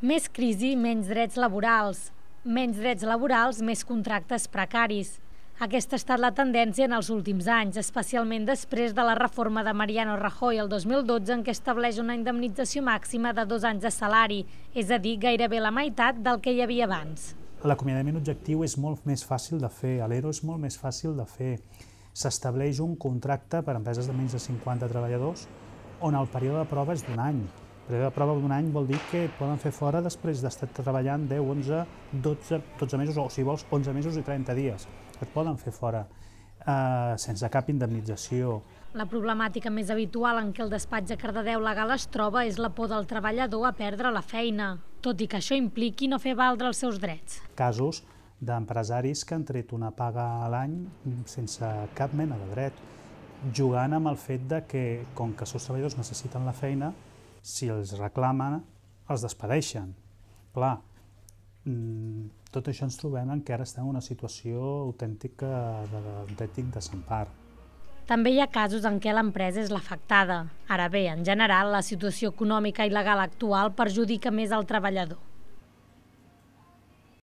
Més crisi, menys drets laborals. Menys drets laborals, més contractes precaris. Aquesta ha estat la tendència en els últims anys, especialment després de la reforma de Mariano Rajoy el 2012, en què estableix una indemnització màxima de dos anys de salari, és a dir, gairebé la meitat del que hi havia abans. L'acomiadament objectiu és molt més fàcil de fer, a l'ERO és molt més fàcil de fer. S'estableix un contracte per empreses de menys de 50 treballadors on el període de prova és d'un any període de prova d'un any vol dir que et poden fer fora després d'estar treballant 10, 11, 12, 12 mesos, o si vols 11 mesos i 30 dies. Et poden fer fora eh, sense cap indemnització. La problemàtica més habitual en què el despatx de Cardedeu legal es troba és la por del treballador a perdre la feina, tot i que això impliqui no fer valdre els seus drets. Casos d'empresaris que han tret una paga a l'any sense cap mena de dret, jugant amb el fet de que, com que els seus treballadors necessiten la feina, si els reclamen, els despedeixen. Clar, mm, tot això ens trobem en què ara estem en una situació autèntica d'autèntic desempar. També hi ha casos en què l'empresa és l'afectada. Ara bé, en general, la situació econòmica i legal actual perjudica més el treballador.